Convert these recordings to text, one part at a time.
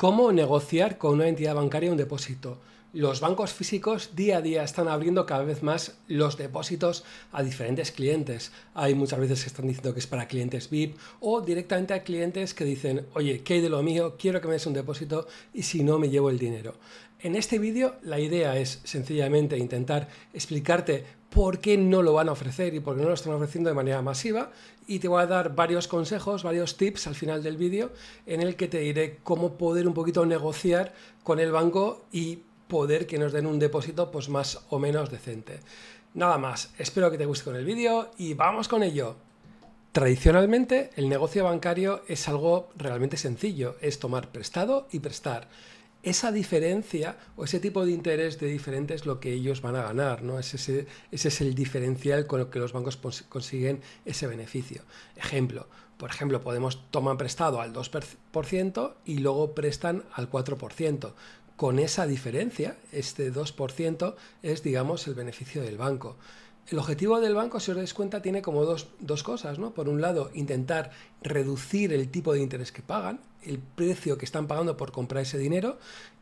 cómo negociar con una entidad bancaria un depósito. Los bancos físicos día a día están abriendo cada vez más los depósitos a diferentes clientes. Hay muchas veces que están diciendo que es para clientes VIP o directamente a clientes que dicen, oye, ¿qué hay de lo mío? Quiero que me des un depósito y si no me llevo el dinero. En este vídeo la idea es sencillamente intentar explicarte por qué no lo van a ofrecer y por qué no lo están ofreciendo de manera masiva. Y te voy a dar varios consejos, varios tips al final del vídeo en el que te diré cómo poder un poquito negociar con el banco y poder que nos den un depósito pues más o menos decente. Nada más, espero que te guste con el vídeo y vamos con ello. Tradicionalmente el negocio bancario es algo realmente sencillo, es tomar prestado y prestar esa diferencia o ese tipo de interés de diferente es lo que ellos van a ganar, ¿no? Ese, es el diferencial con el que los bancos consiguen ese beneficio. Ejemplo, por ejemplo, podemos tomar prestado al 2% y luego prestan al 4%. Con esa diferencia, este 2% es, digamos, el beneficio del banco el objetivo del banco, si os dais cuenta, tiene como dos, cosas, ¿no? Por un lado, intentar reducir el tipo de interés que pagan, el precio que están pagando por comprar ese dinero,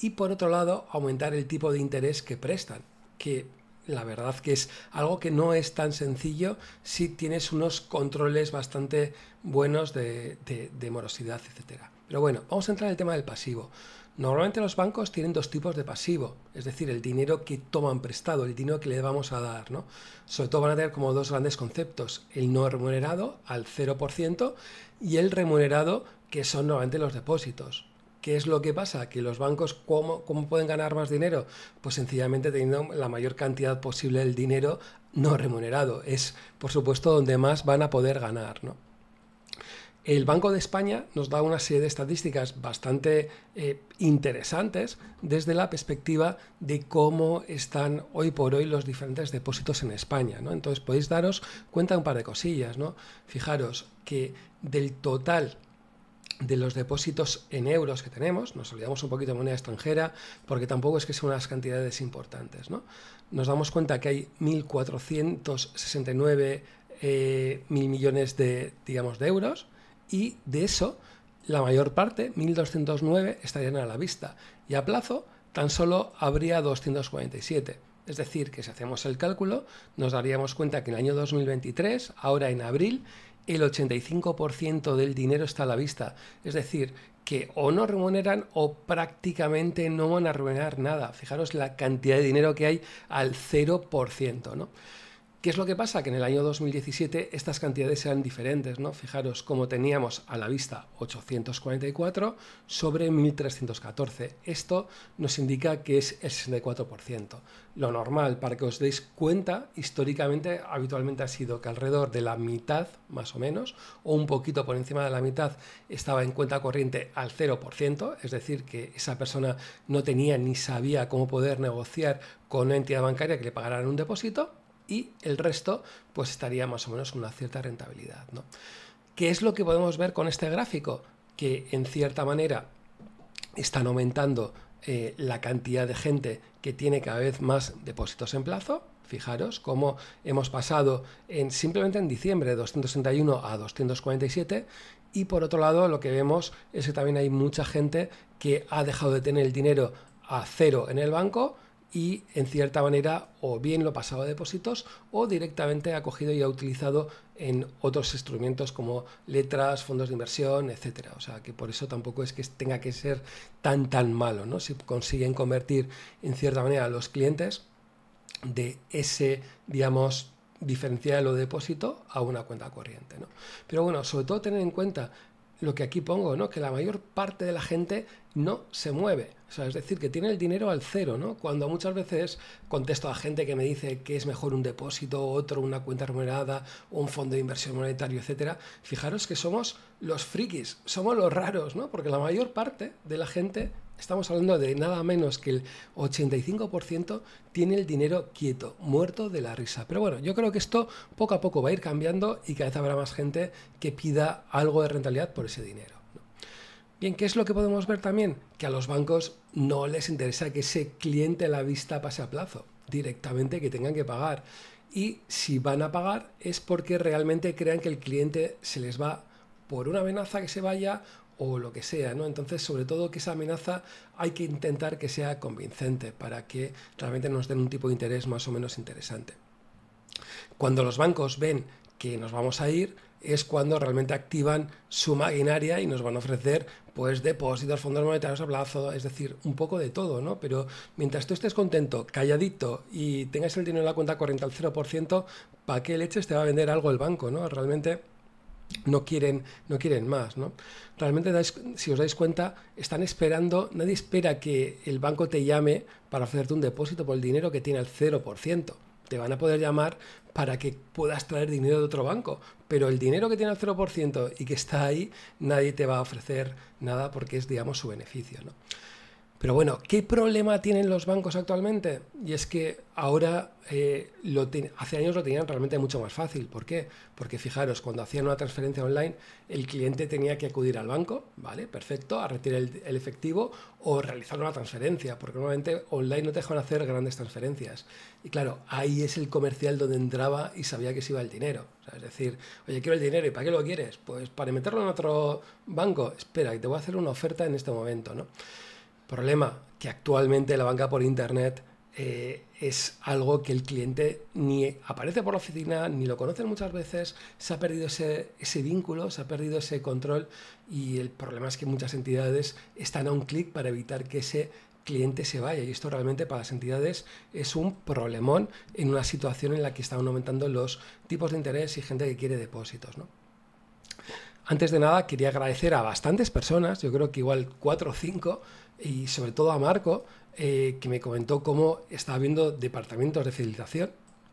y por otro lado, aumentar el tipo de interés que prestan, que la verdad que es algo que no es tan sencillo si tienes unos controles bastante buenos de, de morosidad, etc. Pero bueno, vamos a entrar en el tema del pasivo. Normalmente los bancos tienen dos tipos de pasivo, es decir, el dinero que toman prestado, el dinero que le vamos a dar, ¿no? Sobre todo van a tener como dos grandes conceptos, el no remunerado al 0% y el remunerado que son normalmente los depósitos. ¿Qué es lo que pasa? Que los bancos, ¿cómo, pueden ganar más dinero? Pues sencillamente teniendo la mayor cantidad posible del dinero no remunerado. Es, por supuesto, donde más van a poder ganar, ¿no? El Banco de España nos da una serie de estadísticas bastante eh, interesantes desde la perspectiva de cómo están hoy por hoy los diferentes depósitos en España. ¿no? Entonces podéis daros cuenta de un par de cosillas. ¿no? Fijaros que del total de los depósitos en euros que tenemos, nos olvidamos un poquito de moneda extranjera, porque tampoco es que sean unas cantidades importantes, ¿no? Nos damos cuenta que hay 1.469 eh, mil millones de, digamos, de euros, y de eso la mayor parte, 1.209, estarían a la vista y a plazo tan solo habría 247. Es decir, que si hacemos el cálculo, nos daríamos cuenta que en el año 2023, ahora en abril, el 85% del dinero está a la vista. Es decir, que o no remuneran o prácticamente no van a remunerar nada. Fijaros la cantidad de dinero que hay al 0%, ¿no? ¿Qué es lo que pasa? Que en el año 2017 estas cantidades eran diferentes, ¿no? Fijaros cómo teníamos a la vista 844 sobre 1314. Esto nos indica que es el 64%. Lo normal, para que os deis cuenta, históricamente habitualmente ha sido que alrededor de la mitad, más o menos, o un poquito por encima de la mitad, estaba en cuenta corriente al 0%, es decir, que esa persona no tenía ni sabía cómo poder negociar con una entidad bancaria que le pagaran un depósito y el resto pues estaría más o menos con una cierta rentabilidad. ¿no? ¿Qué es lo que podemos ver con este gráfico? Que en cierta manera están aumentando eh, la cantidad de gente que tiene cada vez más depósitos en plazo. Fijaros cómo hemos pasado en, simplemente en diciembre de 261 a 247 y por otro lado lo que vemos es que también hay mucha gente que ha dejado de tener el dinero a cero en el banco y en cierta manera o bien lo pasaba a depósitos o directamente ha cogido y ha utilizado en otros instrumentos como letras, fondos de inversión, etcétera. O sea que por eso tampoco es que tenga que ser tan tan malo, ¿no? Si consiguen convertir en cierta manera a los clientes de ese, digamos, diferencial o depósito a una cuenta corriente, ¿no? Pero bueno, sobre todo tener en cuenta lo que aquí pongo, ¿no? Que la mayor parte de la gente no se mueve. es decir, que tiene el dinero al cero, ¿no? Cuando muchas veces contesto a gente que me dice que es mejor un depósito, otro una cuenta remunerada, un fondo de inversión monetario, etcétera, fijaros que somos los frikis, somos los raros, ¿no? Porque la mayor parte de la gente, estamos hablando de nada menos que el 85% tiene el dinero quieto, muerto de la risa. Pero bueno, yo creo que esto poco a poco va a ir cambiando y cada vez habrá más gente que pida algo de rentabilidad por ese dinero. Bien, ¿qué es lo que podemos ver también? Que a los bancos no les interesa que ese cliente a la vista pase a plazo, directamente que tengan que pagar. Y si van a pagar es porque realmente crean que el cliente se les va por una amenaza que se vaya o lo que sea, ¿no? Entonces, sobre todo que esa amenaza hay que intentar que sea convincente para que realmente nos den un tipo de interés más o menos interesante. Cuando los bancos ven que nos vamos a ir, es cuando realmente activan su maquinaria y nos van a ofrecer pues depósitos, fondos monetarios a plazo, es decir, un poco de todo, ¿no? Pero mientras tú estés contento, calladito y tengas el dinero en la cuenta corriente al 0%, ¿para qué leches te va a vender algo el banco, ¿no? Realmente no quieren, no quieren más, ¿no? Realmente, si os dais cuenta, están esperando, nadie espera que el banco te llame para hacerte un depósito por el dinero que tiene al 0% te van a poder llamar para que puedas traer dinero de otro banco. Pero el dinero que tiene el 0% y que está ahí, nadie te va a ofrecer nada porque es, digamos, su beneficio. Pero bueno, ¿qué problema tienen los bancos actualmente? Y es que ahora, eh, lo hace años lo tenían realmente mucho más fácil. ¿Por qué? Porque fijaros, cuando hacían una transferencia online, el cliente tenía que acudir al banco, ¿vale? Perfecto, a retirar el, efectivo o realizar una transferencia, porque normalmente online no te dejan hacer grandes transferencias. Y claro, ahí es el comercial donde entraba y sabía que se iba el dinero. es decir, oye, quiero el dinero, ¿y para qué lo quieres? Pues para meterlo en otro banco. Espera, que te voy a hacer una oferta en este momento, ¿no? Problema, que actualmente la banca por Internet eh, es algo que el cliente ni aparece por la oficina, ni lo conocen muchas veces, se ha perdido ese, vínculo, se ha perdido ese control y el problema es que muchas entidades están a un clic para evitar que ese cliente se vaya. Y esto realmente para las entidades es un problemón en una situación en la que están aumentando los tipos de interés y gente que quiere depósitos. Antes de nada, quería agradecer a bastantes personas, yo creo que igual cuatro o cinco y sobre todo a Marco, eh, que me comentó cómo estaba viendo departamentos de fidelización,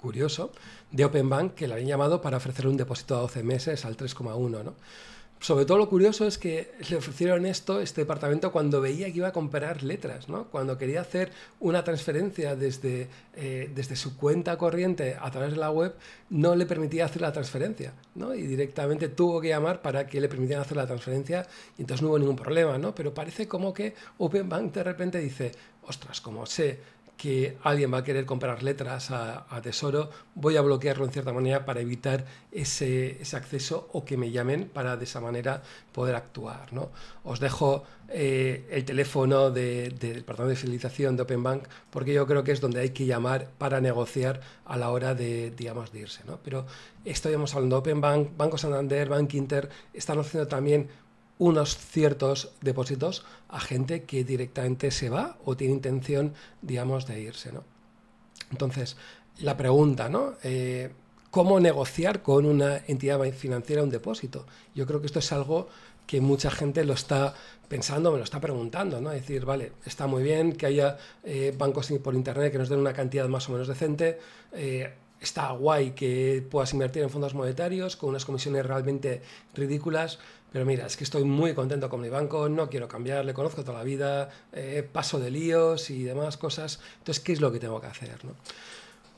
curioso, de Open Bank, que le habían llamado para ofrecerle un depósito a 12 meses al 3,1, ¿no? Sobre todo lo curioso es que le ofrecieron esto, este departamento, cuando veía que iba a comprar letras, ¿no? Cuando quería hacer una transferencia desde, eh, desde su cuenta corriente a través de la web, no le permitía hacer la transferencia, ¿no? Y directamente tuvo que llamar para que le permitieran hacer la transferencia y entonces no hubo ningún problema, ¿no? Pero parece como que Open Bank de repente dice, ostras, como sé que alguien va a querer comprar letras a, Tesoro, voy a bloquearlo en cierta manera para evitar ese, acceso o que me llamen para de esa manera poder actuar. ¿no? Os dejo eh, el teléfono del Departamento de Fidelización de Open Bank porque yo creo que es donde hay que llamar para negociar a la hora de, digamos, irse. ¿no? Pero estamos hablando de Open Bank, Banco Santander, Bank Inter, están haciendo también unos ciertos depósitos a gente que directamente se va o tiene intención, digamos, de irse, ¿no? Entonces, la pregunta, ¿no? Eh, ¿Cómo negociar con una entidad financiera un depósito? Yo creo que esto es algo que mucha gente lo está pensando, me lo está preguntando, ¿no? Es decir, vale, está muy bien que haya eh, bancos por internet que nos den una cantidad más o menos decente. Eh, está guay que puedas invertir en fondos monetarios con unas comisiones realmente ridículas, pero mira, es que estoy muy contento con mi banco, no quiero cambiar, le conozco toda la vida, eh, paso de líos y demás cosas. Entonces, ¿qué es lo que tengo que hacer?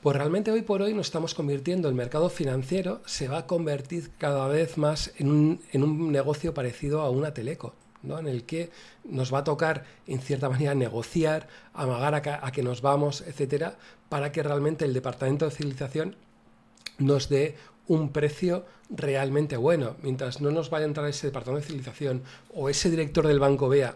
Pues realmente hoy por hoy nos estamos convirtiendo, el mercado financiero se va a convertir cada vez más en un, en un negocio parecido a una teleco. ¿no? en el que nos va a tocar, en cierta manera, negociar, amagar a, que, a que nos vamos, etcétera, para que realmente el departamento de civilización nos dé un precio realmente bueno. Mientras no nos vaya a entrar ese departamento de civilización o ese director del banco vea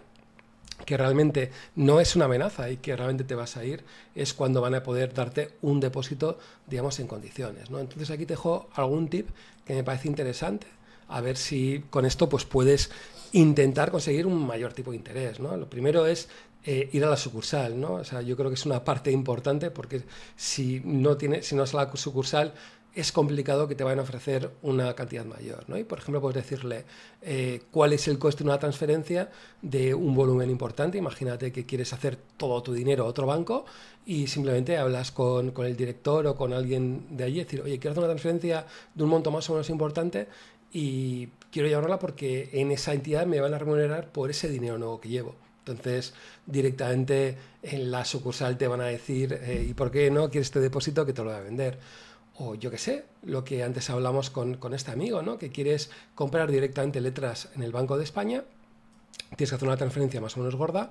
que realmente no es una amenaza y que realmente te vas a ir, es cuando van a poder darte un depósito, digamos, en condiciones. ¿no? Entonces aquí te dejo algún tip que me parece interesante a ver si con esto pues puedes intentar conseguir un mayor tipo de interés. Lo primero es eh, ir a la sucursal. ¿no? O sea, yo creo que es una parte importante porque si no, es si no es la sucursal es complicado que te vayan a ofrecer una cantidad mayor. ¿no? Y por ejemplo, puedes decirle eh, cuál es el coste de una transferencia de un volumen importante. Imagínate que quieres hacer todo tu dinero a otro banco y simplemente hablas con, con el director o con alguien de allí y decir, oye, quiero hacer una transferencia de un monto más o menos importante y quiero llevarla porque en esa entidad me van a remunerar por ese dinero nuevo que llevo. Entonces, directamente en la sucursal te van a decir, eh, ¿y por qué no quieres este depósito que te lo voy a vender? O yo qué sé, lo que antes hablamos con, este amigo, ¿no? Que quieres comprar directamente letras en el Banco de España tienes que hacer una transferencia más o menos gorda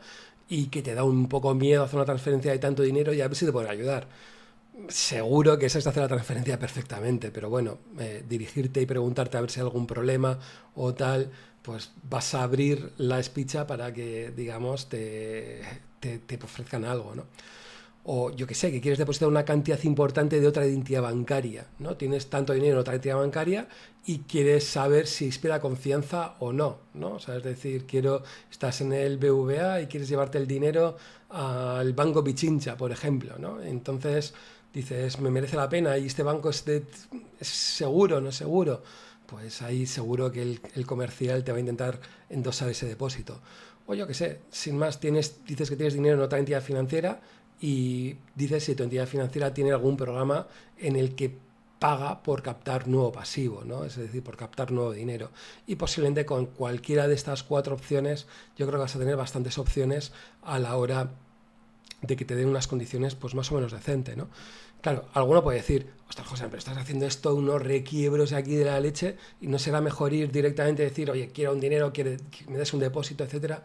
y que te da un poco miedo hacer una transferencia de tanto dinero y a ver si te pueden ayudar. Seguro que sabes hacer la transferencia perfectamente, pero bueno, eh, dirigirte y preguntarte a ver si hay algún problema o tal, pues vas a abrir la espicha para que, digamos, te, ofrezcan algo, ¿no? o yo que sé, que quieres depositar una cantidad importante de otra identidad bancaria, ¿no? Tienes tanto dinero en otra entidad bancaria y quieres saber si inspira confianza o no, ¿no? O sea, es decir, quiero, estás en el BVA y quieres llevarte el dinero al Banco Pichincha, por ejemplo, ¿no? Entonces, dices, me merece la pena y este banco es, seguro, no es seguro, pues ahí seguro que el, comercial te va a intentar endosar ese depósito. O yo qué sé, sin más, tienes, dices que tienes dinero en otra entidad financiera y dices si tu entidad financiera tiene algún programa en el que paga por captar nuevo pasivo, ¿no? Es decir, por captar nuevo dinero. Y posiblemente con cualquiera de estas cuatro opciones, yo creo que vas a tener bastantes opciones a la hora de que te den unas condiciones pues más o menos decentes, ¿no? Claro, alguno puede decir, ostras, José, pero estás haciendo esto unos requiebros aquí de la leche y no será mejor ir directamente y decir, oye, quiero un dinero, que me des un depósito, etcétera.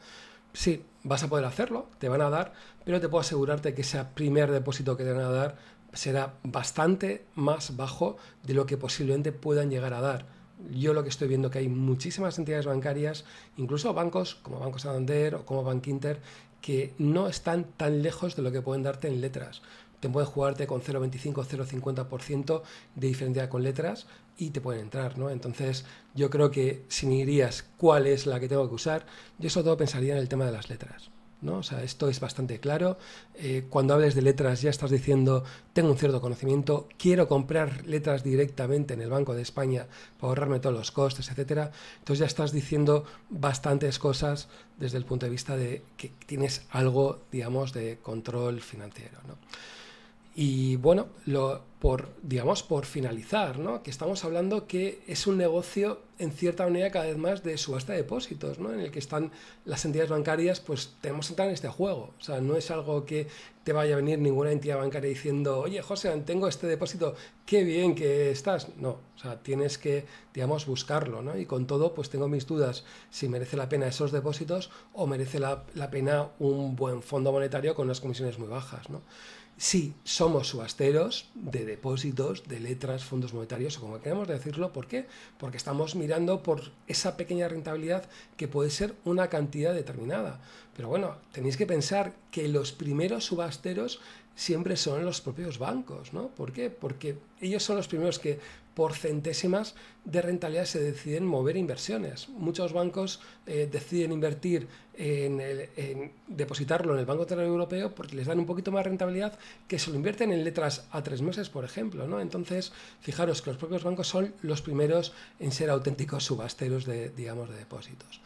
Sí, vas a poder hacerlo, te van a dar, pero te puedo asegurarte que ese primer depósito que te van a dar será bastante más bajo de lo que posiblemente puedan llegar a dar. Yo lo que estoy viendo que hay muchísimas entidades bancarias, incluso bancos como Banco Santander o como Bank Inter, que no están tan lejos de lo que pueden darte en letras. Te pueden jugarte con 0,25, 0,50% de diferencia con letras y te pueden entrar, ¿no? Entonces, yo creo que si me dirías cuál es la que tengo que usar, yo sobre todo pensaría en el tema de las letras sea, esto es bastante claro. Eh, cuando hables de letras ya estás diciendo, tengo un cierto conocimiento, quiero comprar letras directamente en el Banco de España para ahorrarme todos los costes, etcétera. Entonces ya estás diciendo bastantes cosas desde el punto de vista de que tienes algo, digamos, de control financiero, Y bueno, lo, por, digamos, por finalizar, ¿no? Que estamos hablando que es un negocio, en cierta manera, cada vez más de subasta de depósitos, ¿no? En el que están las entidades bancarias, pues tenemos que entrar en este juego. O sea, no es algo que te vaya a venir ninguna entidad bancaria diciendo, oye, José, tengo este depósito, qué bien que estás. No, o sea, tienes que, digamos, buscarlo, ¿no? Y con todo, pues tengo mis dudas si merece la pena esos depósitos o merece la, la pena un buen fondo monetario con unas comisiones muy bajas, ¿no? Sí, somos subasteros de depósitos, de letras, fondos monetarios o como queremos decirlo. ¿Por qué? Porque estamos mirando por esa pequeña rentabilidad que puede ser una cantidad determinada. Pero bueno, tenéis que pensar que los primeros subasteros siempre son los propios bancos, ¿no? ¿Por qué? Porque ellos son los primeros que por centésimas de rentabilidad se deciden mover inversiones. Muchos bancos eh, deciden invertir en, depositarlo en el Banco Central Europeo porque les dan un poquito más rentabilidad que se lo invierten en letras a tres meses, por ejemplo. ¿no? Entonces, fijaros que los propios bancos son los primeros en ser auténticos subasteros de, digamos, de depósitos.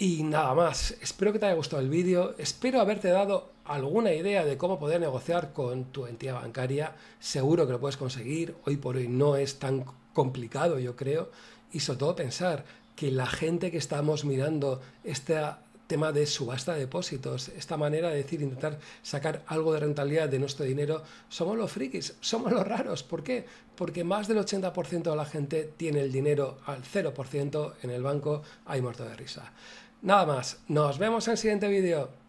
Y nada más, espero que te haya gustado el vídeo, espero haberte dado alguna idea de cómo poder negociar con tu entidad bancaria, seguro que lo puedes conseguir, hoy por hoy no es tan complicado yo creo, y sobre todo pensar que la gente que estamos mirando este tema de subasta de depósitos, esta manera de decir, intentar sacar algo de rentabilidad de nuestro dinero, somos los frikis, somos los raros. ¿Por qué? Porque más del 80% de la gente tiene el dinero al 0% en el banco, hay muerto de risa. Nada más, nos vemos en el siguiente vídeo.